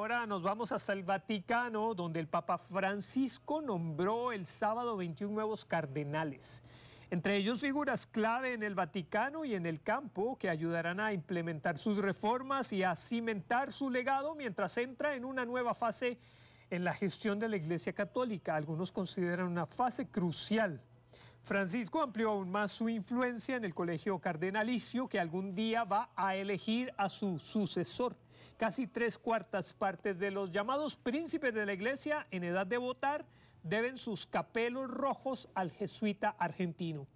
Ahora nos vamos hasta el Vaticano, donde el Papa Francisco nombró el sábado 21 nuevos cardenales. Entre ellos figuras clave en el Vaticano y en el campo que ayudarán a implementar sus reformas y a cimentar su legado mientras entra en una nueva fase en la gestión de la Iglesia Católica. Algunos consideran una fase crucial. Francisco amplió aún más su influencia en el Colegio Cardenalicio que algún día va a elegir a su sucesor. Casi tres cuartas partes de los llamados príncipes de la iglesia en edad de votar deben sus capelos rojos al jesuita argentino.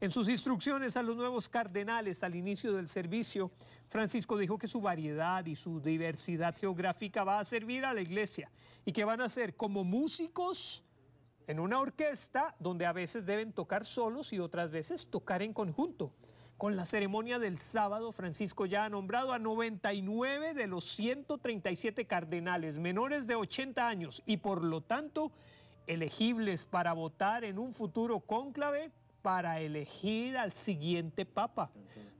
En sus instrucciones a los nuevos cardenales al inicio del servicio, Francisco dijo que su variedad y su diversidad geográfica va a servir a la iglesia y que van a ser como músicos en una orquesta donde a veces deben tocar solos y otras veces tocar en conjunto. Con la ceremonia del sábado, Francisco ya ha nombrado a 99 de los 137 cardenales menores de 80 años y por lo tanto elegibles para votar en un futuro cónclave para elegir al siguiente papa.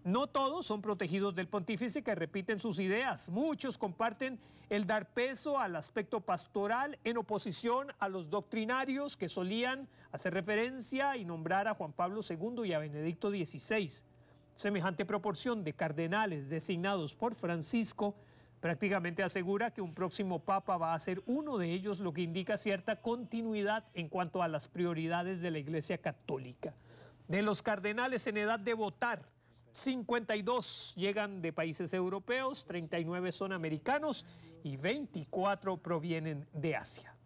No todos son protegidos del pontífice que repiten sus ideas. Muchos comparten el dar peso al aspecto pastoral en oposición a los doctrinarios que solían hacer referencia y nombrar a Juan Pablo II y a Benedicto XVI. Semejante proporción de cardenales designados por Francisco prácticamente asegura que un próximo papa va a ser uno de ellos, lo que indica cierta continuidad en cuanto a las prioridades de la Iglesia Católica. De los cardenales en edad de votar, 52 llegan de países europeos, 39 son americanos y 24 provienen de Asia.